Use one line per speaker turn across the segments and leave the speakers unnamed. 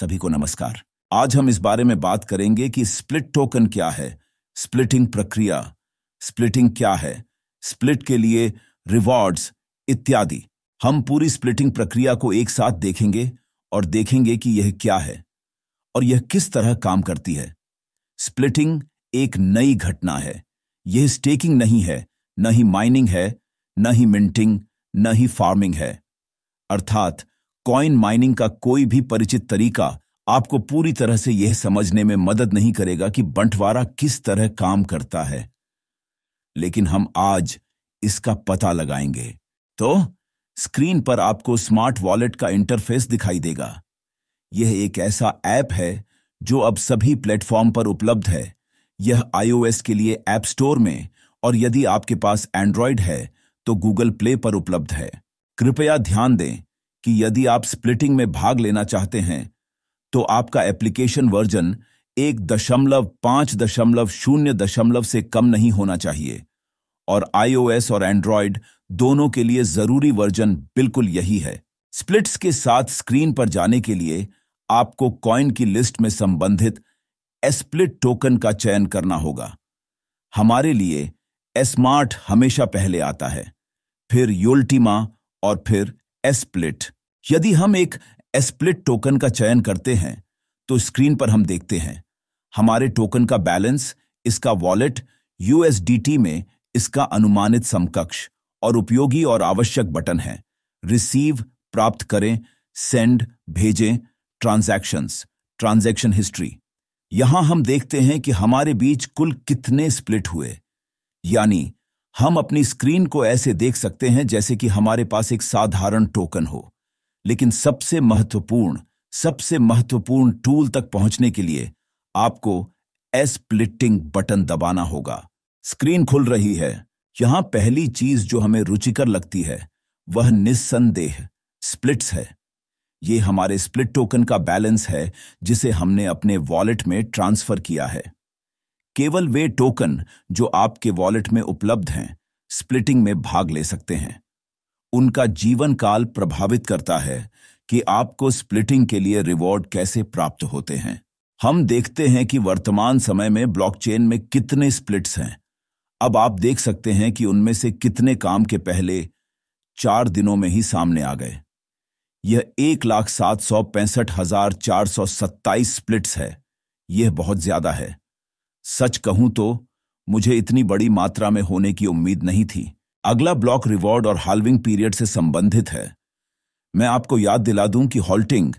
सभी को नमस्कार आज हम इस बारे में बात करेंगे कि स्प्लिट टोकन क्या है स्प्लिटिंग प्रक्रिया स्प्लिटिंग क्या है स्प्लिट के लिए रिवॉर्ड्स इत्यादि हम पूरी स्प्लिटिंग प्रक्रिया को एक साथ देखेंगे और देखेंगे कि यह क्या है और यह किस तरह काम करती है स्प्लिटिंग एक नई घटना है यह स्टेकिंग नहीं है न ही माइनिंग है न ही मिंटिंग न ही फार्मिंग है अर्थात कॉइन माइनिंग का कोई भी परिचित तरीका आपको पूरी तरह से यह समझने में मदद नहीं करेगा कि बंटवारा किस तरह काम करता है लेकिन हम आज इसका पता लगाएंगे तो स्क्रीन पर आपको स्मार्ट वॉलेट का इंटरफेस दिखाई देगा यह एक ऐसा ऐप है जो अब सभी प्लेटफॉर्म पर उपलब्ध है यह आईओएस के लिए ऐप स्टोर में और यदि आपके पास एंड्रॉयड है तो गूगल प्ले पर उपलब्ध है कृपया ध्यान दें कि यदि आप स्प्लिटिंग में भाग लेना चाहते हैं तो आपका एप्लीकेशन वर्जन एक दशमलव पांच दशमलव शून्य दशमलव से कम नहीं होना चाहिए और आईओएस और एंड्रॉयड दोनों के लिए जरूरी वर्जन बिल्कुल यही है स्प्लिट्स के साथ स्क्रीन पर जाने के लिए आपको कॉइन की लिस्ट में संबंधित एस्प्लिट टोकन का चयन करना होगा हमारे लिए एस्मार्ट हमेशा पहले आता है फिर योल्टिमा और फिर एस्प्लिट यदि हम एक एस्प्लिट टोकन का चयन करते हैं तो स्क्रीन पर हम देखते हैं हमारे टोकन का बैलेंस इसका वॉलेट यूएसडीटी में इसका अनुमानित समकक्ष और उपयोगी और आवश्यक बटन है रिसीव प्राप्त करें सेंड भेजें ट्रांजैक्शंस ट्रांजैक्शन हिस्ट्री यहां हम देखते हैं कि हमारे बीच कुल कितने स्प्लिट हुए यानी हम अपनी स्क्रीन को ऐसे देख सकते हैं जैसे कि हमारे पास एक साधारण टोकन हो लेकिन सबसे महत्वपूर्ण सबसे महत्वपूर्ण टूल तक पहुंचने के लिए आपको एसप्लिटिंग बटन दबाना होगा स्क्रीन खुल रही है यहां पहली चीज जो हमें रुचिकर लगती है वह निस्संदेह स्प्लिट्स है ये हमारे स्प्लिट टोकन का बैलेंस है जिसे हमने अपने वॉलेट में ट्रांसफर किया है केवल वे टोकन जो आपके वॉलेट में उपलब्ध हैं स्प्लिटिंग में भाग ले सकते हैं उनका जीवन काल प्रभावित करता है कि आपको स्प्लिटिंग के लिए रिवॉर्ड कैसे प्राप्त होते हैं हम देखते हैं कि वर्तमान समय में ब्लॉकचेन में कितने स्प्लिट्स हैं अब आप देख सकते हैं कि उनमें से कितने काम के पहले चार दिनों में ही सामने आ गए यह एक लाख सात सौ पैंसठ हजार चार सौ सत्ताईस स्प्लिट्स है यह बहुत ज्यादा है सच कहूं तो मुझे इतनी बड़ी मात्रा में होने की उम्मीद नहीं थी अगला ब्लॉक रिवॉर्ड और हाल्विंग पीरियड से संबंधित है मैं आपको याद दिला दूं कि हॉल्टिंग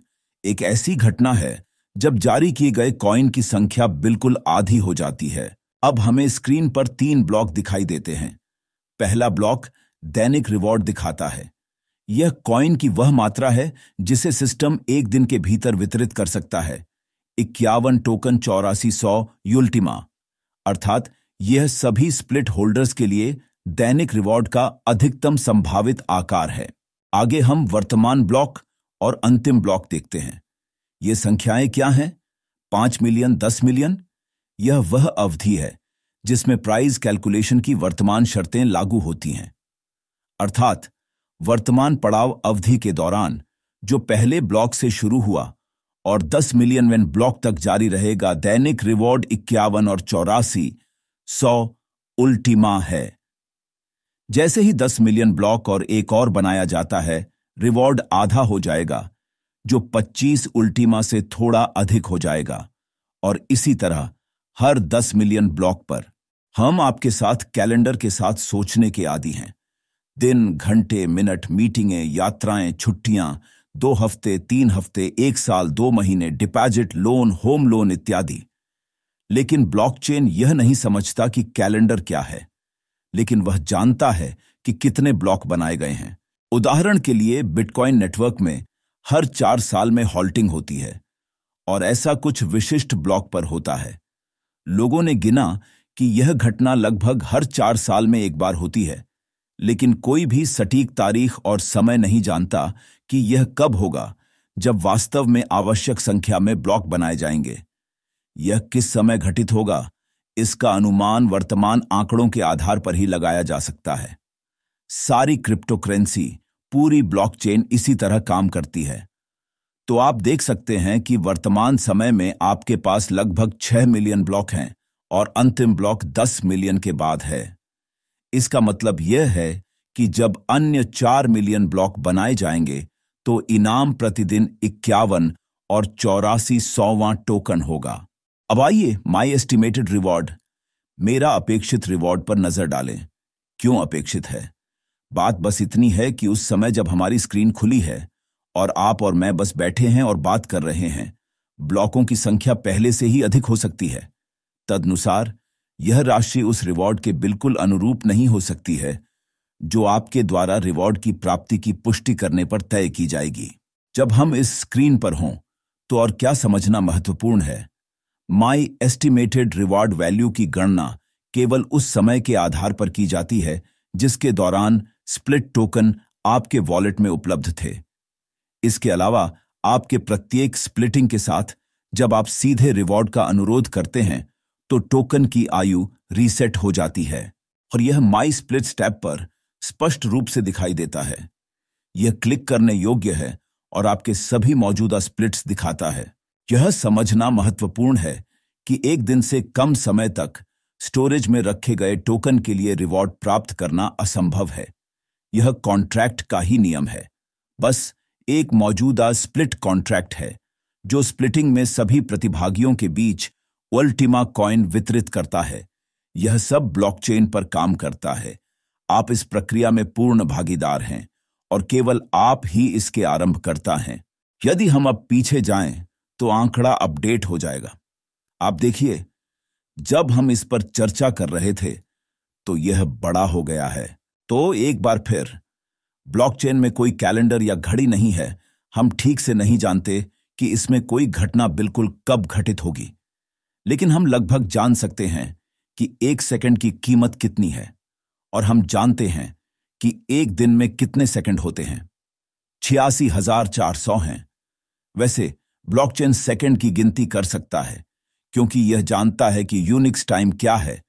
एक ऐसी घटना है जब जारी किए गए कॉइन की संख्या बिल्कुल आधी हो जाती है अब हमें स्क्रीन पर तीन ब्लॉक दिखाई देते हैं पहला ब्लॉक दैनिक रिवॉर्ड दिखाता है यह कॉइन की वह मात्रा है जिसे सिस्टम एक दिन के भीतर वितरित कर सकता है इक्यावन टोकन चौरासी सौ यूल्टिमा अर्थात यह सभी स्प्लिट होल्डर्स के लिए दैनिक रिवॉर्ड का अधिकतम संभावित आकार है आगे हम वर्तमान ब्लॉक और अंतिम ब्लॉक देखते हैं ये संख्याएं क्या हैं पांच मिलियन दस मिलियन यह वह अवधि है जिसमें प्राइस कैलकुलेशन की वर्तमान शर्तें लागू होती हैं अर्थात वर्तमान पड़ाव अवधि के दौरान जो पहले ब्लॉक से शुरू हुआ और 10 मिलियन वेन ब्लॉक तक जारी रहेगा दैनिक रिवॉर्ड इक्यावन और चौरासी सौ उल्टीमा है जैसे ही 10 मिलियन ब्लॉक और एक और बनाया जाता है रिवॉर्ड आधा हो जाएगा जो 25 उल्टीमा से थोड़ा अधिक हो जाएगा और इसी तरह हर 10 मिलियन ब्लॉक पर हम आपके साथ कैलेंडर के साथ सोचने के आदि हैं दिन घंटे मिनट मीटिंगें यात्राएं छुट्टियां दो हफ्ते तीन हफ्ते एक साल दो महीने डिपॉजिट लोन होम लोन इत्यादि लेकिन ब्लॉकचेन यह नहीं समझता कि कैलेंडर क्या है लेकिन वह जानता है कि कितने ब्लॉक बनाए गए हैं उदाहरण के लिए बिटकॉइन नेटवर्क में हर चार साल में हॉल्टिंग होती है और ऐसा कुछ विशिष्ट ब्लॉक पर होता है लोगों ने गिना कि यह घटना लगभग हर चार साल में एक बार होती है लेकिन कोई भी सटीक तारीख और समय नहीं जानता कि यह कब होगा जब वास्तव में आवश्यक संख्या में ब्लॉक बनाए जाएंगे यह किस समय घटित होगा इसका अनुमान वर्तमान आंकड़ों के आधार पर ही लगाया जा सकता है सारी क्रिप्टोकरेंसी पूरी ब्लॉकचेन इसी तरह काम करती है तो आप देख सकते हैं कि वर्तमान समय में आपके पास लगभग छह मिलियन ब्लॉक हैं और अंतिम ब्लॉक दस मिलियन के बाद है इसका मतलब यह है कि जब अन्य चार मिलियन ब्लॉक बनाए जाएंगे तो इनाम प्रतिदिन इक्यावन और चौरासी सौवा टोकन होगा अब आइए माई एस्टिमेटेड रिवॉर्ड मेरा अपेक्षित रिवॉर्ड पर नजर डालें क्यों अपेक्षित है बात बस इतनी है कि उस समय जब हमारी स्क्रीन खुली है और आप और मैं बस बैठे हैं और बात कर रहे हैं ब्लॉकों की संख्या पहले से ही अधिक हो सकती है तदनुसार यह राशि उस रिवॉर्ड के बिल्कुल अनुरूप नहीं हो सकती है जो आपके द्वारा रिवॉर्ड की प्राप्ति की पुष्टि करने पर तय की जाएगी जब हम इस स्क्रीन पर हों तो और क्या समझना महत्वपूर्ण है माई एस्टिमेटेड रिवॉर्ड वैल्यू की गणना केवल उस समय के आधार पर की जाती है जिसके दौरान स्प्लिट टोकन आपके वॉलेट में उपलब्ध थे इसके अलावा आपके प्रत्येक स्प्लिटिंग के साथ जब आप सीधे रिवॉर्ड का अनुरोध करते हैं तो टोकन की आयु रीसेट हो जाती है और यह माई स्प्लिट स्टेप पर स्पष्ट रूप से दिखाई देता है यह क्लिक करने योग्य है और आपके सभी मौजूदा स्प्लिट्स दिखाता है यह समझना महत्वपूर्ण है कि एक दिन से कम समय तक स्टोरेज में रखे गए टोकन के लिए रिवॉर्ड प्राप्त करना असंभव है यह कॉन्ट्रैक्ट का ही नियम है बस एक मौजूदा स्प्लिट कॉन्ट्रैक्ट है जो स्प्लिटिंग में सभी प्रतिभागियों के बीच अल्टिमा कॉइन वितरित करता है यह सब ब्लॉकचेन पर काम करता है आप इस प्रक्रिया में पूर्ण भागीदार हैं और केवल आप ही इसके आरंभ करता हैं यदि हम अब पीछे जाएं तो आंकड़ा अपडेट हो जाएगा आप देखिए जब हम इस पर चर्चा कर रहे थे तो यह बड़ा हो गया है तो एक बार फिर ब्लॉकचेन में कोई कैलेंडर या घड़ी नहीं है हम ठीक से नहीं जानते कि इसमें कोई घटना बिल्कुल कब घटित होगी लेकिन हम लगभग जान सकते हैं कि एक सेकंड की कीमत कितनी है और हम जानते हैं कि एक दिन में कितने सेकंड होते हैं छियासी हजार चार सौ हैं वैसे ब्लॉकचेन सेकंड की गिनती कर सकता है क्योंकि यह जानता है कि यूनिक्स टाइम क्या है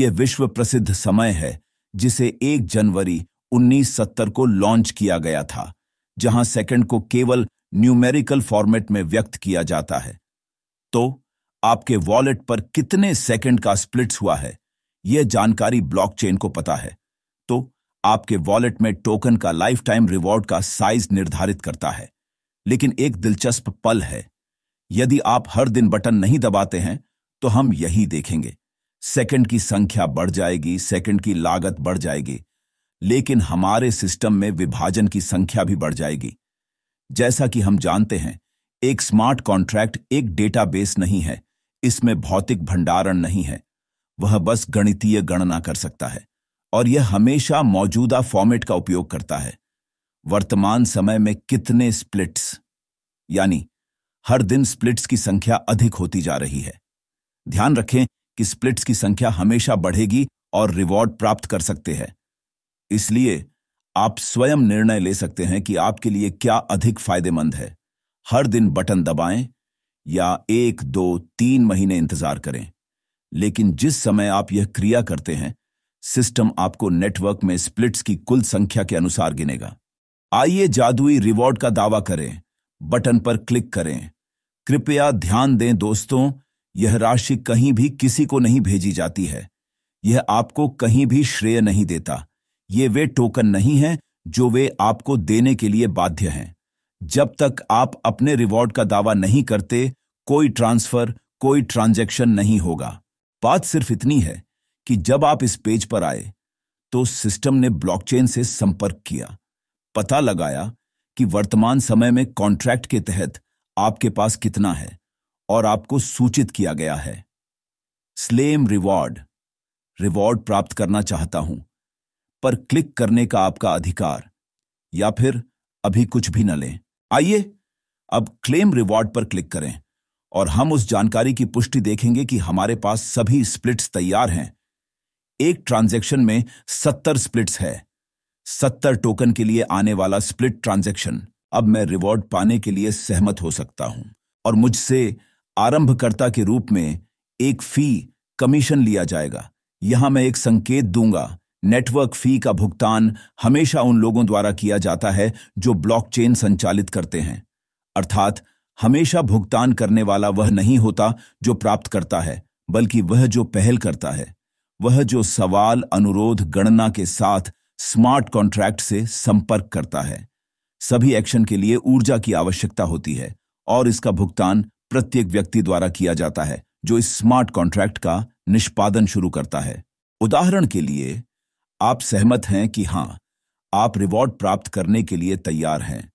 यह विश्व प्रसिद्ध समय है जिसे एक जनवरी 1970 को लॉन्च किया गया था जहां सेकंड को केवल न्यूमेरिकल फॉर्मेट में व्यक्त किया जाता है तो आपके वॉलेट पर कितने सेकंड का स्प्लिट्स हुआ है यह जानकारी ब्लॉकचेन को पता है तो आपके वॉलेट में टोकन का लाइफ टाइम रिवॉर्ड का साइज निर्धारित करता है लेकिन एक दिलचस्प पल है यदि आप हर दिन बटन नहीं दबाते हैं तो हम यही देखेंगे सेकंड की संख्या बढ़ जाएगी सेकंड की लागत बढ़ जाएगी लेकिन हमारे सिस्टम में विभाजन की संख्या भी बढ़ जाएगी जैसा कि हम जानते हैं एक स्मार्ट कॉन्ट्रैक्ट एक डेटाबेस नहीं है इसमें भौतिक भंडारण नहीं है वह बस गणितीय गणना कर सकता है और यह हमेशा मौजूदा फॉर्मेट का उपयोग करता है वर्तमान समय में कितने स्प्लिट्स यानी हर दिन स्प्लिट्स की संख्या अधिक होती जा रही है ध्यान रखें कि स्प्लिट्स की संख्या हमेशा बढ़ेगी और रिवॉर्ड प्राप्त कर सकते हैं इसलिए आप स्वयं निर्णय ले सकते हैं कि आपके लिए क्या अधिक फायदेमंद है हर दिन बटन दबाएं या एक दो तीन महीने इंतजार करें लेकिन जिस समय आप यह क्रिया करते हैं सिस्टम आपको नेटवर्क में स्प्लिट्स की कुल संख्या के अनुसार गिनेगा आइए जादुई रिवॉर्ड का दावा करें बटन पर क्लिक करें कृपया ध्यान दें दोस्तों यह राशि कहीं भी किसी को नहीं भेजी जाती है यह आपको कहीं भी श्रेय नहीं देता ये वे टोकन नहीं हैं जो वे आपको देने के लिए बाध्य हैं जब तक आप अपने रिवॉर्ड का दावा नहीं करते कोई ट्रांसफर कोई ट्रांजैक्शन नहीं होगा बात सिर्फ इतनी है कि जब आप इस पेज पर आए तो सिस्टम ने ब्लॉकचेन से संपर्क किया पता लगाया कि वर्तमान समय में कॉन्ट्रैक्ट के तहत आपके पास कितना है और आपको सूचित किया गया है स्लेम रिवॉर्ड रिवॉर्ड प्राप्त करना चाहता हूं पर क्लिक करने का आपका अधिकार या फिर अभी कुछ भी न लें आइए अब क्लेम रिवॉर्ड पर क्लिक करें और हम उस जानकारी की पुष्टि देखेंगे कि हमारे पास सभी स्प्लिट्स तैयार हैं एक ट्रांजैक्शन में सत्तर स्प्लिट्स है सत्तर टोकन के लिए आने वाला स्प्लिट ट्रांजैक्शन अब मैं रिवॉर्ड पाने के लिए सहमत हो सकता हूं और मुझसे आरंभकर्ता के रूप में एक फी कमीशन लिया जाएगा यहां मैं एक संकेत दूंगा नेटवर्क फी का भुगतान हमेशा उन लोगों द्वारा किया जाता है जो ब्लॉकचेन संचालित करते हैं अर्थात हमेशा भुगतान करने वाला वह नहीं होता जो प्राप्त करता है बल्कि वह जो पहल करता है वह जो सवाल अनुरोध गणना के साथ स्मार्ट कॉन्ट्रैक्ट से संपर्क करता है सभी एक्शन के लिए ऊर्जा की आवश्यकता होती है और इसका भुगतान प्रत्येक व्यक्ति द्वारा किया जाता है जो इस स्मार्ट कॉन्ट्रैक्ट का निष्पादन शुरू करता है उदाहरण के लिए आप सहमत हैं कि हां आप रिवॉर्ड प्राप्त करने के लिए तैयार हैं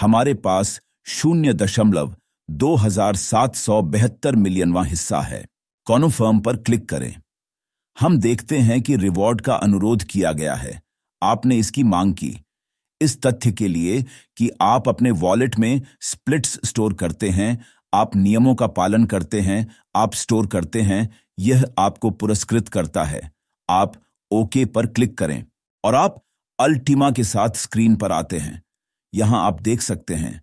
हमारे पास शून्य दशमलव दो हजार सात सौ बेहत्तर मिलियनवा हिस्सा है कॉनोफर्म पर क्लिक करें हम देखते हैं कि रिवॉर्ड का अनुरोध किया गया है आपने इसकी मांग की इस तथ्य के लिए कि आप अपने वॉलेट में स्प्लिट्स स्टोर करते हैं आप नियमों का पालन करते हैं आप स्टोर करते हैं यह आपको पुरस्कृत करता है आप ओके पर क्लिक करें और आप अल्टीमा के साथ स्क्रीन पर आते हैं यहां आप देख सकते हैं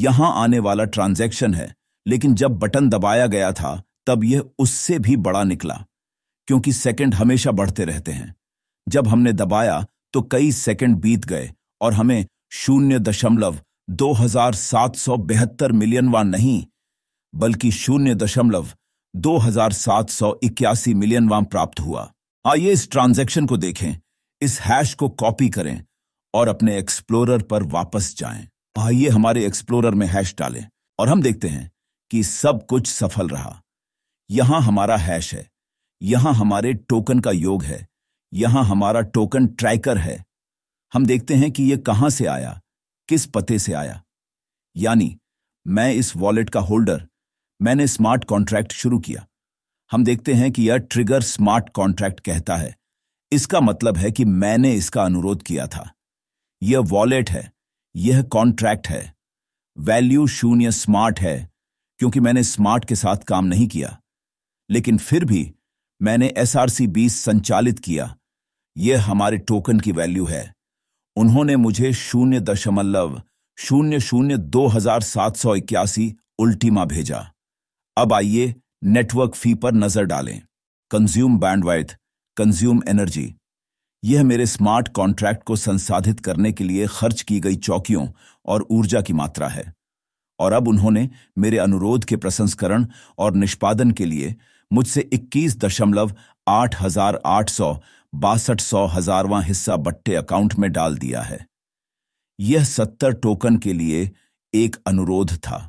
यहां आने वाला ट्रांजैक्शन है लेकिन जब बटन दबाया गया था तब यह उससे भी बड़ा निकला क्योंकि सेकंड हमेशा बढ़ते रहते हैं जब हमने दबाया तो कई सेकंड बीत गए और हमें शून्य दशमलव दो हजार सात सौ बेहत्तर मिलियनवा नहीं बल्कि शून्य दशमलव दो हजार सात सौ इक्यासी मिलियनवा प्राप्त हुआ आइए इस ट्रांजेक्शन को देखें इस हैश को कॉपी करें और अपने एक्सप्लोरर पर वापस जाएं। आइए हमारे एक्सप्लोरर में हैश डालें और हम देखते हैं कि सब कुछ सफल रहा यहां हमारा हैश है यहां हमारे टोकन का योग है यहां हमारा टोकन ट्रैकर है हम देखते हैं कि यह कहां से आया किस पते से आया यानी मैं इस वॉलेट का होल्डर मैंने स्मार्ट कॉन्ट्रैक्ट शुरू किया हम देखते हैं कि यह ट्रिगर स्मार्ट कॉन्ट्रैक्ट कहता है इसका मतलब है कि मैंने इसका अनुरोध किया था यह वॉलेट है यह कॉन्ट्रैक्ट है वैल्यू शून्य स्मार्ट है क्योंकि मैंने स्मार्ट के साथ काम नहीं किया लेकिन फिर भी मैंने एसआरसी बीस संचालित किया यह हमारे टोकन की वैल्यू है उन्होंने मुझे शून्य दशमलव शून्य शून्य दो हजार सात सौ इक्यासी उल्टीमा भेजा अब आइए नेटवर्क फी पर नजर डालें कंज्यूम बैंडवाइथ कंज्यूम एनर्जी यह मेरे स्मार्ट कॉन्ट्रैक्ट को संसाधित करने के लिए खर्च की गई चौकियों और ऊर्जा की मात्रा है और अब उन्होंने मेरे अनुरोध के प्रसंस्करण और निष्पादन के लिए मुझसे इक्कीस दशमलव आठ हजार आठ सौ बासठ सौ हजारवां हिस्सा बट्टे अकाउंट में डाल दिया है यह सत्तर टोकन के लिए एक अनुरोध था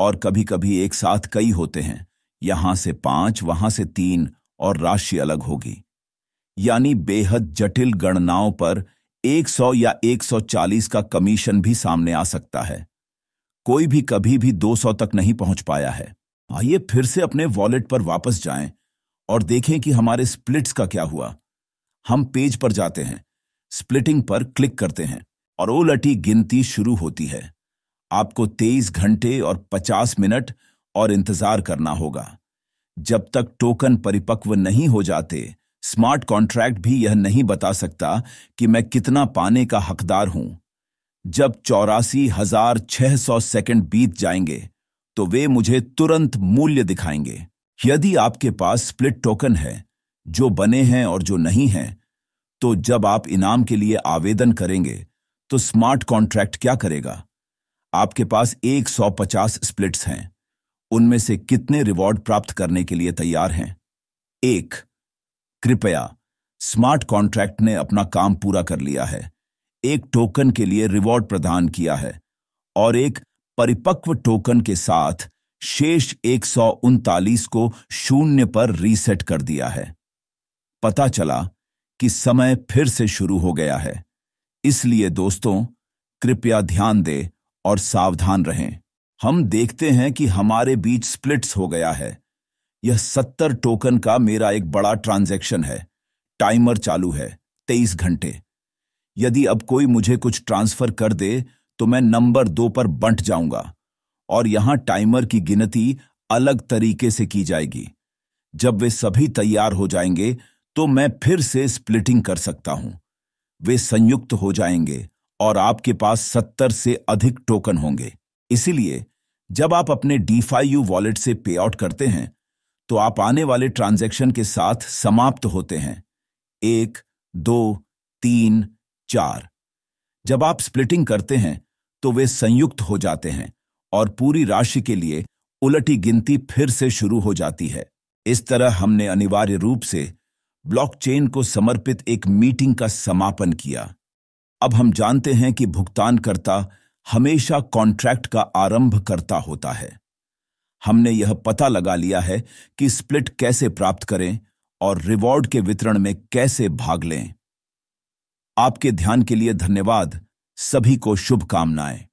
और कभी कभी एक साथ कई होते हैं यहां से पांच वहां से तीन और राशि अलग होगी यानी बेहद जटिल गणनाओं पर 100 या 140 का कमीशन भी सामने आ सकता है कोई भी कभी भी 200 तक नहीं पहुंच पाया है आइए फिर से अपने वॉलेट पर वापस जाएं और देखें कि हमारे स्प्लिट्स का क्या हुआ हम पेज पर जाते हैं स्प्लिटिंग पर क्लिक करते हैं और ओलटी गिनती शुरू होती है आपको 23 घंटे और 50 मिनट और इंतजार करना होगा जब तक टोकन परिपक्व नहीं हो जाते स्मार्ट कॉन्ट्रैक्ट भी यह नहीं बता सकता कि मैं कितना पाने का हकदार हूं जब चौरासी हजार छह सौ सेकेंड बीत जाएंगे तो वे मुझे तुरंत मूल्य दिखाएंगे यदि आपके पास स्प्लिट टोकन है जो बने हैं और जो नहीं हैं तो जब आप इनाम के लिए आवेदन करेंगे तो स्मार्ट कॉन्ट्रैक्ट क्या करेगा आपके पास 150 स्प्लिट्स हैं उनमें से कितने रिवॉर्ड प्राप्त करने के लिए तैयार हैं एक कृपया स्मार्ट कॉन्ट्रैक्ट ने अपना काम पूरा कर लिया है एक टोकन के लिए रिवॉर्ड प्रदान किया है और एक परिपक्व टोकन के साथ शेष एक को शून्य पर रीसेट कर दिया है पता चला कि समय फिर से शुरू हो गया है इसलिए दोस्तों कृपया ध्यान दें और सावधान रहें हम देखते हैं कि हमारे बीच स्प्लिट्स हो गया है यह सत्तर टोकन का मेरा एक बड़ा ट्रांजैक्शन है टाइमर चालू है तेईस घंटे यदि अब कोई मुझे कुछ ट्रांसफर कर दे तो मैं नंबर दो पर बंट जाऊंगा और यहां टाइमर की गिनती अलग तरीके से की जाएगी जब वे सभी तैयार हो जाएंगे तो मैं फिर से स्प्लिटिंग कर सकता हूं वे संयुक्त हो जाएंगे और आपके पास सत्तर से अधिक टोकन होंगे इसीलिए जब आप अपने डीफाई यू वॉलेट से पे आउट करते हैं तो आप आने वाले ट्रांजैक्शन के साथ समाप्त होते हैं एक दो तीन चार जब आप स्प्लिटिंग करते हैं तो वे संयुक्त हो जाते हैं और पूरी राशि के लिए उलटी गिनती फिर से शुरू हो जाती है इस तरह हमने अनिवार्य रूप से ब्लॉकचेन को समर्पित एक मीटिंग का समापन किया अब हम जानते हैं कि भुगतानकर्ता हमेशा कॉन्ट्रैक्ट का आरंभ करता होता है हमने यह पता लगा लिया है कि स्प्लिट कैसे प्राप्त करें और रिवॉर्ड के वितरण में कैसे भाग लें आपके ध्यान के लिए धन्यवाद सभी को शुभकामनाएं